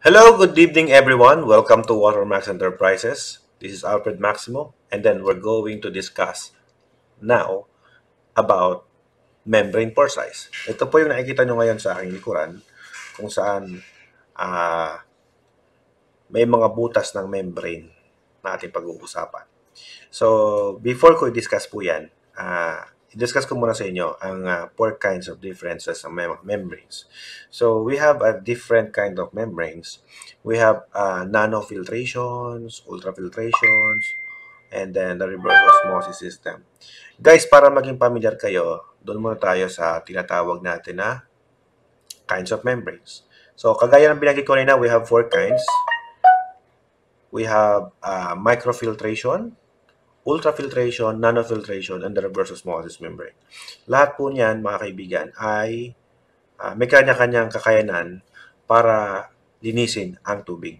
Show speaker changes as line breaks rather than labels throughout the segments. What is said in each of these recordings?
Hello, good evening everyone. Welcome to Watermax Enterprises. This is Alfred Maximo and then we're going to discuss now about membrane pore size. Ito po yung nakikita nyo ngayon sa aking likuran kung saan uh, may mga butas ng membrane na ating pag-uusapan. So, before ko i-discuss po yan, uh, discuss ko muna sa inyo ang uh, four kinds of differences ng mem membranes. So, we have a different kind of membranes. We have uh, nanofiltrations, ultrafiltrations, and then the reverse osmosis system. Guys, para maging familiar kayo, doon muna tayo sa tinatawag natin na kinds of membranes. So, kagaya ng binanggit ko na, we have four kinds. We have uh, microfiltration, ultrafiltration, nanofiltration, and the reverse osmosis membrane. Lahat po niyan, mga kaibigan, ay uh, may kanya-kanyang kakayanan para linisin ang tubig.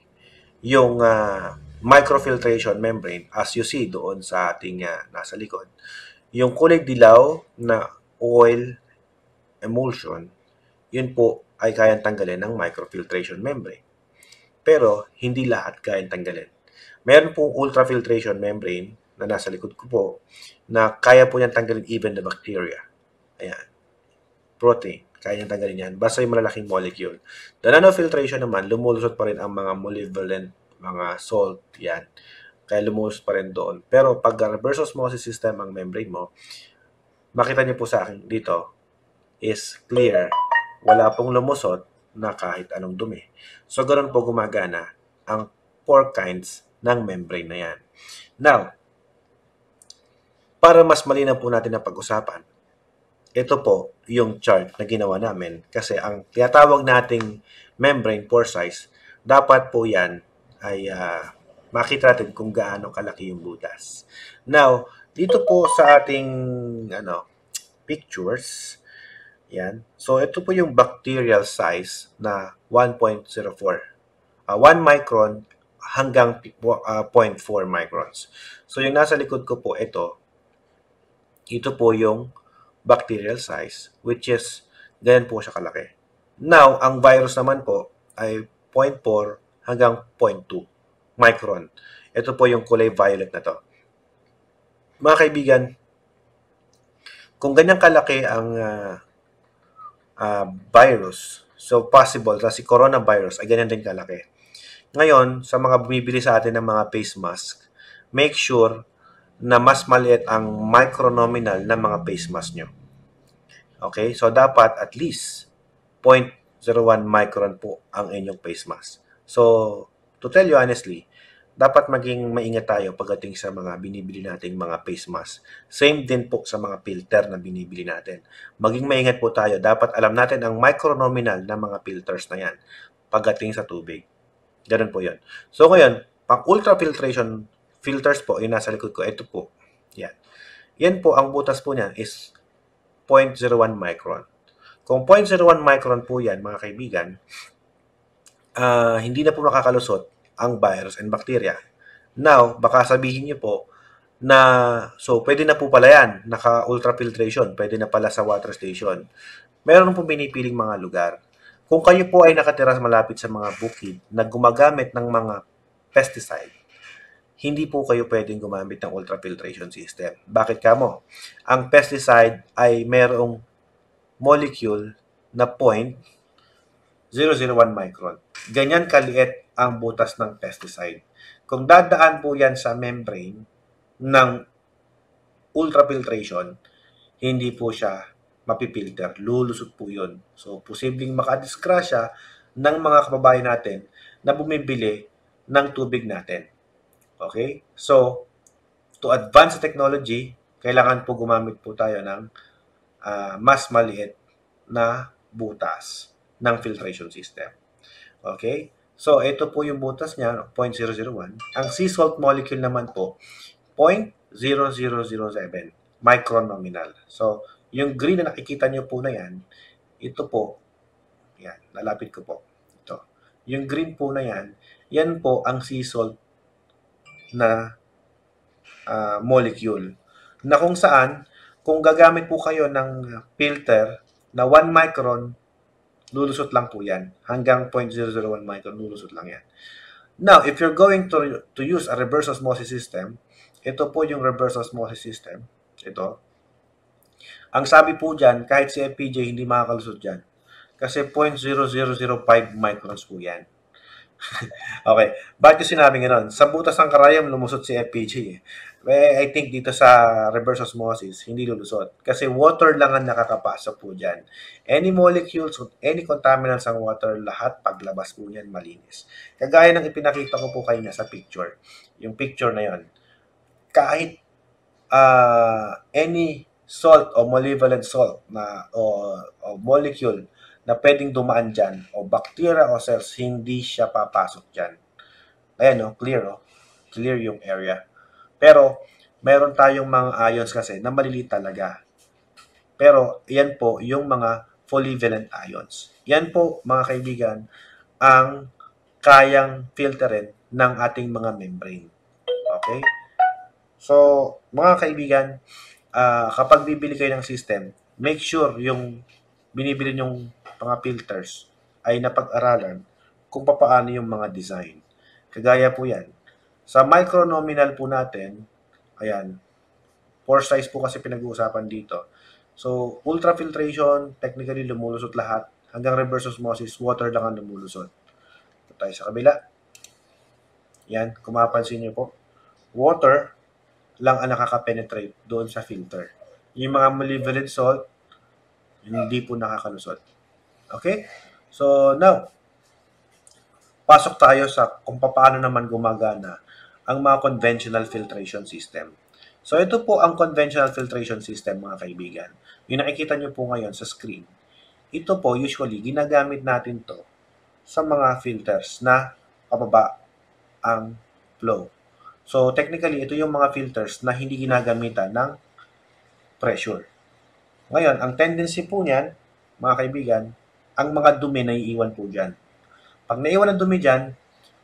Yung uh, microfiltration membrane, as you see doon sa ating uh, nasa likod, yung kulay dilaw na oil emulsion, yun po ay kayang tanggalin ng microfiltration membrane. Pero, hindi lahat kayang tanggalin. Meron po ultrafiltration membrane na nasa likod ko po na kaya po niyang tanggalin even the bacteria. Ayan. Protein. Kaya niyang tanggalin yan. Basta yung malalaking molecule. The nanofiltration naman, lumulusot pa rin ang mga malevolent mga salt. Yan. Kaya lumulusot pa rin doon. Pero pag reverse osmosis system ang membrane mo, makita niyo po sa akin dito is clear. Wala pong lumusot na kahit anong dumi. So, ganun po gumagana ang four kinds ng membrane na yan. Now, para mas malinaw po natin ang pag-usapan, ito po yung chart na ginawa namin kasi ang tinatawag nating membrane pore size, dapat po yan ay uh, makita natin kung gaano kalaki yung butas. Now, dito po sa ating ano, pictures, yan. So, ito po yung bacterial size na 1.04. Uh, 1 micron hanggang uh, ah, 0.4 microns. So, yung nasa likod ko po, ito, ito po yung bacterial size which is ganyan po siya kalaki. Now, ang virus naman po ay 0.4 hanggang 0.2 micron. Ito po yung kulay violet na to. Mga kaibigan, kung ganyan kalaki ang uh, uh, virus, so possible na si coronavirus ay ganyan din kalaki. Ngayon, sa mga bumibili sa atin ng mga face mask, make sure na mas maliit ang micronominal ng mga face mass nyo. Okay? So, dapat at least 0.01 micron po ang inyong face mask. So, to tell you honestly, dapat maging maingat tayo pagdating sa mga binibili nating mga face mask. Same din po sa mga filter na binibili natin. Maging maingat po tayo. Dapat alam natin ang micronominal ng mga filters na yan pagdating sa tubig. Ganun po yon. So, ngayon, pang ultrafiltration filters po, yung nasa likod ko, ito po. Yan. Yan po, ang butas po niyan is 0.01 micron. Kung 0.01 micron po yan, mga kaibigan, uh, hindi na po makakalusot ang virus and bacteria. Now, baka sabihin niyo po na, so pwede na po pala yan, naka-ultrafiltration, pwede na pala sa water station. Meron po pinipiling mga lugar. Kung kayo po ay nakatira malapit sa mga bukid na gumagamit ng mga pesticide, hindi po kayo pwedeng gumamit ng ultrafiltration system. Bakit kamo? Ang pesticide ay merong molecule na point 0.001 micron. Ganyan kaliit ang butas ng pesticide. Kung dadaan po yan sa membrane ng ultrafiltration, hindi po siya mapipilter. Lulusot po yun. So, posibleng makadiskra siya ng mga kababayan natin na bumibili ng tubig natin. Okay? So, to advance the technology, kailangan po gumamit po tayo ng uh, mas maliit na butas ng filtration system. Okay? So, ito po yung butas niya, 0.001. Ang sea salt molecule naman po, 0.0007 micron nominal. So, yung green na nakikita nyo po na yan, ito po, yan, nalapit ko po. Ito. Yung green po na yan, yan po ang sea salt na uh, molecule na kung saan kung gagamit po kayo ng filter na 1 micron, lulusot lang po yan. Hanggang 0.001 micron, lulusot lang yan. Now, if you're going to, to use a reverse osmosis system, ito po yung reverse osmosis system. Ito. Ang sabi po diyan kahit si FPJ, hindi makakalusot diyan Kasi 0.0005 microns po yan. okay. Bakit yung sinabi nga nun? Sa butas ng karayom, lumusot si FPG. Eh, I think dito sa reverse osmosis, hindi lulusot. Kasi water lang ang nakakapasok po dyan. Any molecules, any contaminants ang water, lahat paglabas po niyan malinis. Kagaya ng ipinakita ko po kayo na sa picture. Yung picture na yon Kahit uh, any salt o malevolent salt na o, o molecule na pwedeng dumaan dyan o bacteria o cells, hindi siya papasok dyan. Ayan, no? clear, no? Oh. clear yung area. Pero, meron tayong mga ions kasi na maliliit talaga. Pero, yan po yung mga folivalent ions. Yan po, mga kaibigan, ang kayang filterin ng ating mga membrane. Okay? So, mga kaibigan, uh, kapag bibili kayo ng system, make sure yung binibili yung mga filters, ay napag-aralan kung papaano yung mga design. Kagaya po yan. Sa micronominal po natin, ayan, pore size po kasi pinag-uusapan dito. So, ultrafiltration, technically lumulusot lahat. Hanggang reverse osmosis, water lang ang lumulusot. Ito tayo sa kabila. Yan, kumapansin mapansin nyo po, water lang ang nakaka-penetrate doon sa filter. Yung mga malevolent salt, hindi po nakakalusot. Okay? So now, pasok tayo sa kung paano naman gumagana ang mga conventional filtration system. So ito po ang conventional filtration system mga kaibigan. Yung nakikita nyo po ngayon sa screen. Ito po usually ginagamit natin to sa mga filters na pababa ang flow. So technically ito yung mga filters na hindi ginagamitan ng pressure. Ngayon, ang tendency po niyan, mga kaibigan, ang mga dumi na iiwan po dyan. Pag naiwan ang dumi dyan,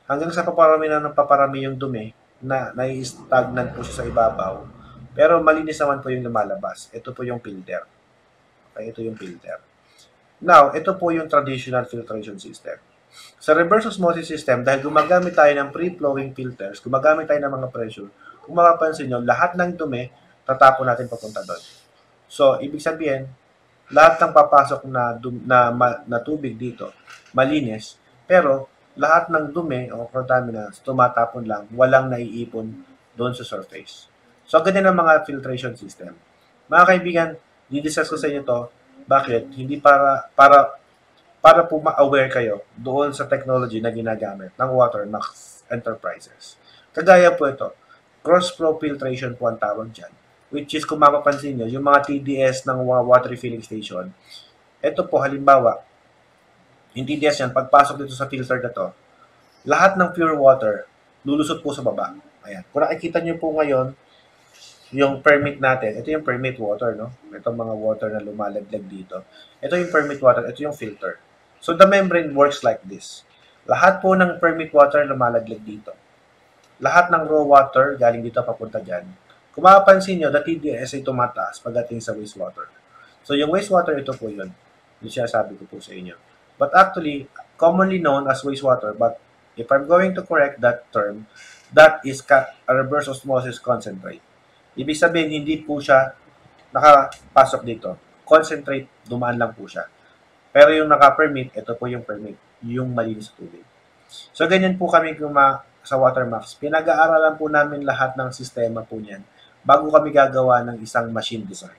hanggang sa paparami na paparami yung dumi, na nai-stagnant po sa ibabaw, pero malinis naman po yung lumalabas. Ito po yung filter. Okay, ito yung filter. Now, ito po yung traditional filtration system. Sa reverse osmosis system, dahil gumagamit tayo ng pre flowing filters, gumagamit tayo ng mga pressure, kung makapansin nyo, lahat ng dumi, tatapon natin papunta doon. So, ibig sabihin, lahat ng papasok na, dum, na, ma, na tubig dito, malinis, pero lahat ng dumi o contaminants tumatapon lang, walang naiipon doon sa surface. So, ganyan ang mga filtration system. Mga kaibigan, didiscuss ko sa inyo to. Bakit? Hindi para, para, para po ma-aware kayo doon sa technology na ginagamit ng Watermax Enterprises. Kagaya po ito, cross-flow filtration po ang tawag dyan which is kung mapapansin nyo, yung mga TDS ng water refilling station, ito po halimbawa, yung TDS yan, pagpasok dito sa filter na to, lahat ng pure water, lulusot po sa baba. Ayan. Kung nakikita nyo po ngayon, yung permit natin, ito yung permit water, no? Ito mga water na lumalaglag dito. Ito yung permit water, ito yung filter. So the membrane works like this. Lahat po ng permit water lumalaglag dito. Lahat ng raw water galing dito papunta dyan kung mapapansin nyo, the TDS ay tumataas pagdating sa wastewater. So, yung wastewater, ito po yun. Yung siya sabi ko po sa inyo. But actually, commonly known as wastewater, but if I'm going to correct that term, that is a reverse osmosis concentrate. Ibig sabihin, hindi po siya nakapasok dito. Concentrate, dumaan lang po siya. Pero yung naka-permit, ito po yung permit, yung malinis tubig. So, ganyan po kami kuma sa Watermax. Pinag-aaralan po namin lahat ng sistema po niyan bago kami gagawa ng isang machine design.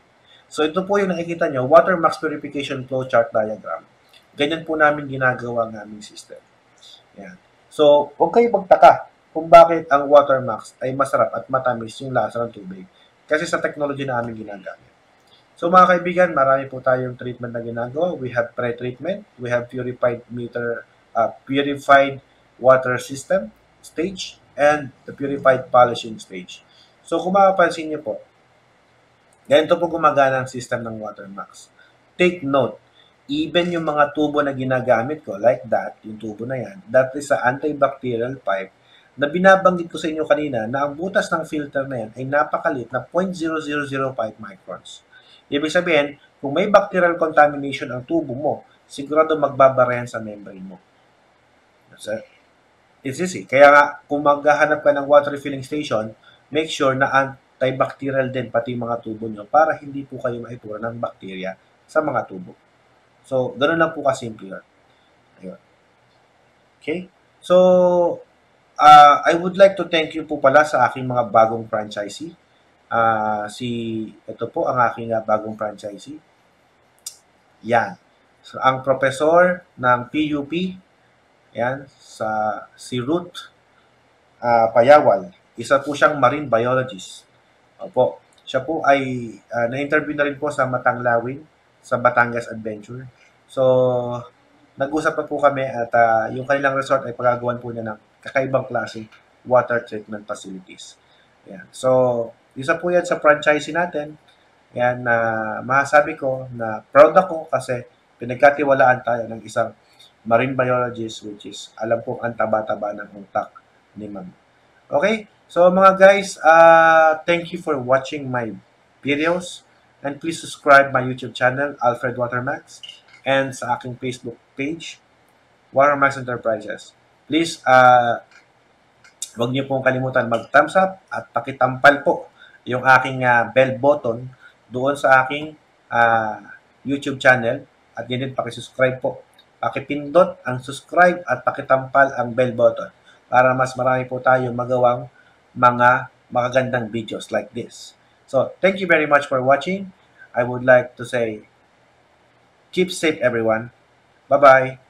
So ito po yung nakikita nyo, Watermax purification flowchart diagram. Ganyan po namin ginagawa ng aming system. Yan. So, huwag kayo magtaka kung bakit ang Watermax ay masarap at matamis yung lasa ng tubig kasi sa technology na aming ginagamit. So mga kaibigan, marami po tayong treatment na ginagawa. We have pre-treatment, we have purified meter, uh, purified water system stage, and the purified polishing stage. So kung mapapansin nyo po, ganito po gumagana ang system ng Watermax. Take note, even yung mga tubo na ginagamit ko, like that, yung tubo na yan, that is a antibacterial pipe na binabanggit ko sa inyo kanina na ang butas ng filter na yan ay napakalit na 0.0005 microns. Ibig sabihin, kung may bacterial contamination ang tubo mo, sigurado magbabarayan sa membrane mo. That's it. It's easy. Kaya nga, kung maghahanap ka ng water refilling station, make sure na antibacterial din pati mga tubo nyo para hindi po kayo maitura ng bakterya sa mga tubo. So, ganun lang po kasimple yun. Ayun. Okay? So, uh, I would like to thank you po pala sa aking mga bagong franchisee. Uh, si, ito po ang aking uh, bagong franchisee. Yan. So, ang professor ng PUP, yan, sa si Ruth uh, Payawal. Isa po siyang marine biologist. Opo. Siya po ay uh, na-interview na rin po sa Matanglawin sa Batangas Adventure. So, nag-usap pa po kami at uh, yung kanilang resort ay pagagawan po niya ng kakaibang klase water treatment facilities. Ayan. So, isa po yan sa franchise natin. Yan na uh, masasabi ko na proud ako kasi pinagkatiwalaan tayo ng isang marine biologist which is alam po ang taba-taba ng utak ni ma'am. Okay? So mga guys, uh, thank you for watching my videos and please subscribe my YouTube channel, Alfred Watermax, and sa aking Facebook page, Watermax Enterprises. Please, uh, huwag niyo pong kalimutan mag-thumbs up at pakitampal po yung aking uh, bell button doon sa aking uh, YouTube channel at din din pakisubscribe po. Pakipindot ang subscribe at pakitampal ang bell button para mas marami po tayo magawang mga magagandang videos like this. So, thank you very much for watching. I would like to say, keep safe everyone. Bye-bye.